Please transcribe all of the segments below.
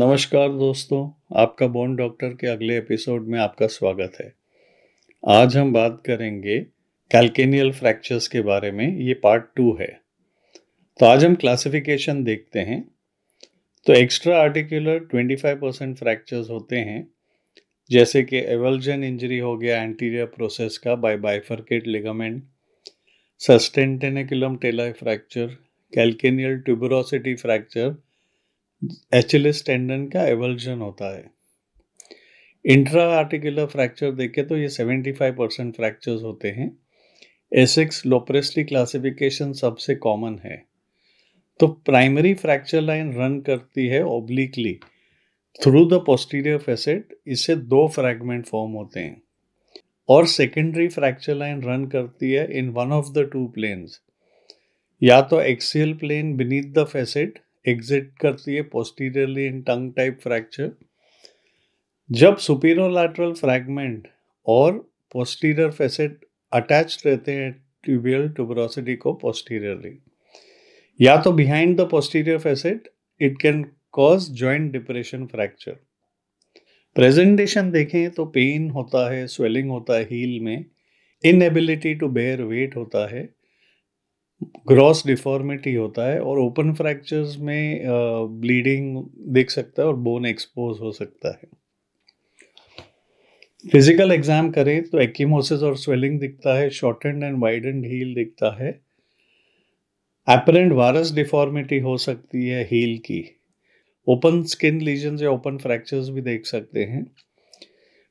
नमस्कार दोस्तों आपका बोन डॉक्टर के अगले एपिसोड में आपका स्वागत है आज हम बात करेंगे कैल्केनियल फ्रैक्चर्स के बारे में ये पार्ट टू है तो आज हम क्लासिफिकेशन देखते हैं तो एक्स्ट्रा आर्टिकुलर 25 परसेंट फ्रैक्चर्स होते हैं जैसे कि एवल्जन इंजरी हो गया एंटीरियर प्रोसेस का by bifurcate ligament sustentaculum tali fracture calcaneal tuberosity fracture Achilles tendon का एवल्जन होता है इंट्रा आर्टिकुलर फ्रैक्चर देखें तो ये 75 परसेंट फ्रैक्चर्स होते हैं एसिक्स लोप्रेस्टी क्लासिफिकेशन सबसे कॉमन है तो प्राइमरी फ्रैक्चर लाइन रन करती है obliquely through the posterior facet इससे दो फ्रैगमेंट फॉर्म होते हैं और सेकेंडरी फ्रैक्चर लाइन रन करती है in one of the two planes या तो axial plane beneath the facet exit करती है posteriorly in tongue type fracture जब सुपीरोलैटरल फ्रैगमेंट और पोस्टीरियर फेसेट अटैच रहते हैं ट्यूबियल ट्यूबरोसिटी को पोस्टीरियरली या तो behind the posterior facet it can cause joint depression fracture presentation देखें तो पेन होता है स्वेलिंग होता है हील में इनएबिलिटी टू बेयर वेट होता है ग्रॉस डिफॉर्मिटी होता है और ओपन फ्रैक्चर्स में ब्लीडिंग दिख सकता है और बोन एक्सपोज हो सकता है फिजिकल एग्जाम करें तो एक्कीमोसिस और स्वेलिंग दिखता है शॉर्टेंड एंड वाइडेंड हील दिखता है एपरेंट वायरस डिफॉर्मिटी हो सकती है हील की ओपन स्किन लीजन या ओपन फ्रैक्चर्स भी देख सकते हैं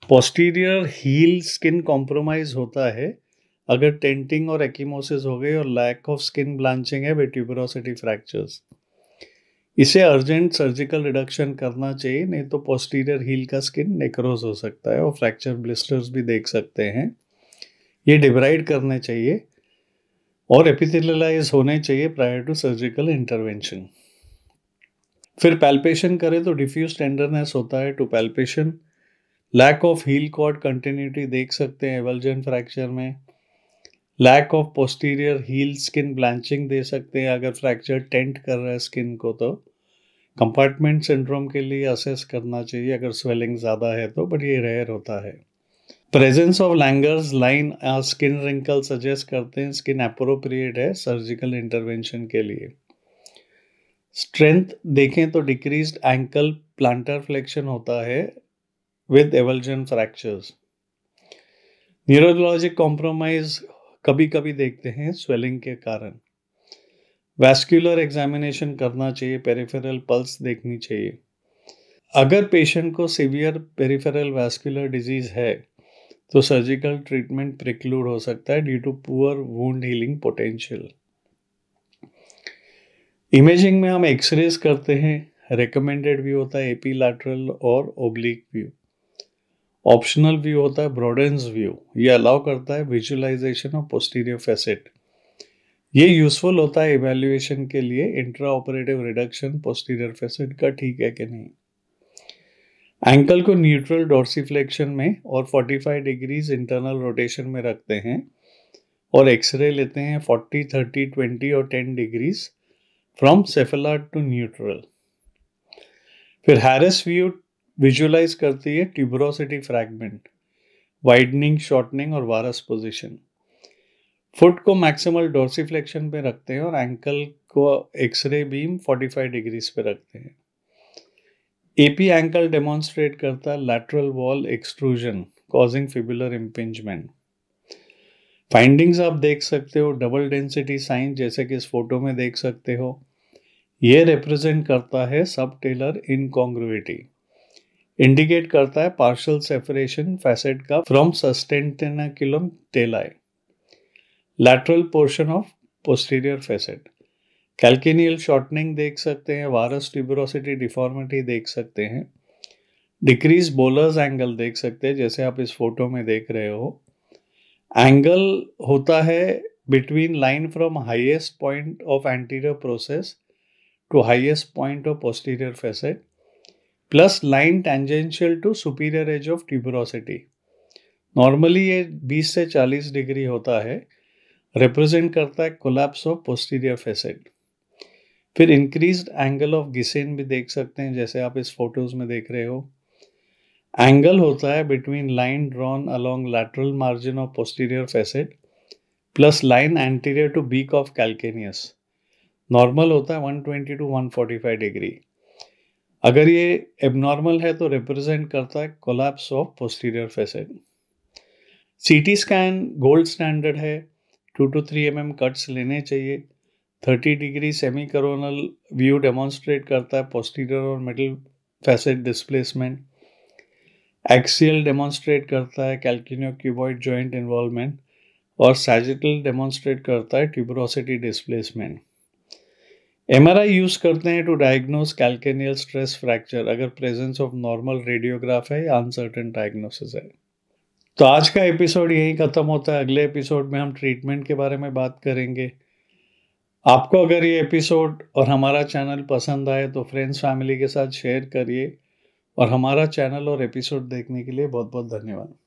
पोस्टीरियर हील स्किन कॉम्प्रोमाइज होता है अगर टेंटिंग और एक्मोसिस हो गई और लैक ऑफ स्किन ब्लांचिंग है ट्यूबरोसिटी फ्रैक्चर्स इसे अर्जेंट सर्जिकल रिडक्शन करना चाहिए नहीं तो पोस्टीरियर हील का स्किन नेक्रोज हो सकता है और फ्रैक्चर ब्लिस्टर्स भी देख सकते हैं ये डिब्राइड करने चाहिए और एपिथिलइज होने चाहिए प्रायर टू सर्जिकल इंटरवेंशन फिर पैल्पेशन करें तो डिफ्यूज टेंडरनेस होता है to palpation lack of heel cord continuity देख सकते हैं एवल्जन फ्रैक्चर में lack of posterior heel skin blanching दे सकते हैं अगर फ्रैक्चर टेंट कर रहा है स्किन को तो कंपार्टमेंट सिंड्रोम के लिए असेस करना चाहिए अगर स्वेलिंग ज़्यादा है तो बट ये रेयर होता है presence of Langer's line skin wrinkle suggest करते हैं स्किन अप्रोप्रिएट है सर्जिकल इंटरवेंशन के लिए स्ट्रेंथ देखें तो डिक्रीज एंकल प्लांटर फ्लेक्शन होता है with avulsion fractures neurologic compromise कभी कभी देखते हैं स्वेलिंग के कारण वैस्क्यूलर एग्जामिनेशन करना चाहिए पेरिफेरल पल्स देखनी चाहिए अगर पेशेंट को सीवियर पेरिफेरल वैस्कुलर डिजीज़ है तो सर्जिकल ट्रीटमेंट प्रिक्लूड हो सकता है due to poor wound healing potential imaging में हम एक्सरेज करते हैं रिकमेंडेड व्यू होता है एपी लैटरल और ओब्लिक व्यू ऑप्शनल व्यू होता है ब्रॉडेंस व्यू ये अलाउ करता है विजुअलाइजेशन ऑफ पोस्टीरियर फैसेट ये यूजफुल होता है इवेल्युएशन के लिए intra operative reduction posterior facet का ठीक है कि नहीं एंकल को न्यूट्रल डोर्सिफ्लेक्शन में और 45 डिग्रीज इंटरनल रोटेशन में रखते हैं और एक्सरे लेते हैं 40, 30, 20 और 10 degrees from cephalad to neutral फिर हैरिस व्यू विजुअलाइज करती है ट्यूबरोसिटी फ्रैगमेंट वाइडनिंग शॉर्टनिंग और वारस पोजिशन फुट को मैक्सिमल डोर्सिफ्लेक्शन पे रखते हैं और एंकल को एक्सरे बीम 45 डिग्रीज पे रखते हैं एपी एंकल डेमोन्स्ट्रेट करता lateral wall extrusion causing fibular impingement findings आप देख सकते हो डबल डेंसिटी साइन जैसे कि इस फोटो में देख सकते हो ये रिप्रेजेंट करता है सब टेलर इनकॉन्ग्रुविटी इंडिकेट करता है पार्शल सेपरेशन फैसेट का from sustentaculum tali lateral portion of posterior facet calcaneal shortening देख सकते हैं वायरस ट्यूबरोसिटी डिफॉर्मिटी देख सकते हैं डिक्रीज बोलर्स एंगल देख सकते हैं जैसे आप इस फोटो में देख रहे हो एंगल होता है between line from highest point of anterior process to highest point of posterior facet plus line tangential to superior edge of tuberosity normally ये 20 से 40 डिग्री होता है रिप्रेजेंट करता है कोलैप्स ऑफ पोस्टीरियर फेसेट फिर इंक्रीज एंगल ऑफ गिसेन भी देख सकते हैं जैसे आप इस फोटोज में देख रहे हो एंगल होता है between line drawn along lateral margin of posterior facet plus line anterior to beak of calcaneus normal होता है 120 टू 145 डिग्री अगर ये एबनॉर्मल है तो रिप्रेजेंट करता है collapse of posterior facet CT scan gold standard है two to three M cuts लेने चाहिए thirty degree semi coronal view demonstrate करता है पोस्टीरियर और middle facet displacement axial demonstrate करता है कैल्किनो क्यूबॉइड जॉइंट इन्वॉल्वमेंट और सैजिटल डेमोन्स्ट्रेट करता है tuberosity displacement M R I use करते हैं to diagnose calcaneal stress fracture अगर प्रेजेंस ऑफ नॉर्मल रेडियोग्राफ है या अनसर्टन डायग्नोसिस है तो आज का एपिसोड यहीं ख़त्म होता है अगले एपिसोड में हम ट्रीटमेंट के बारे में बात करेंगे आपको अगर ये एपिसोड और हमारा चैनल पसंद आए तो फ्रेंड्स फैमिली के साथ शेयर करिए और हमारा चैनल और एपिसोड देखने के लिए बहुत बहुत धन्यवाद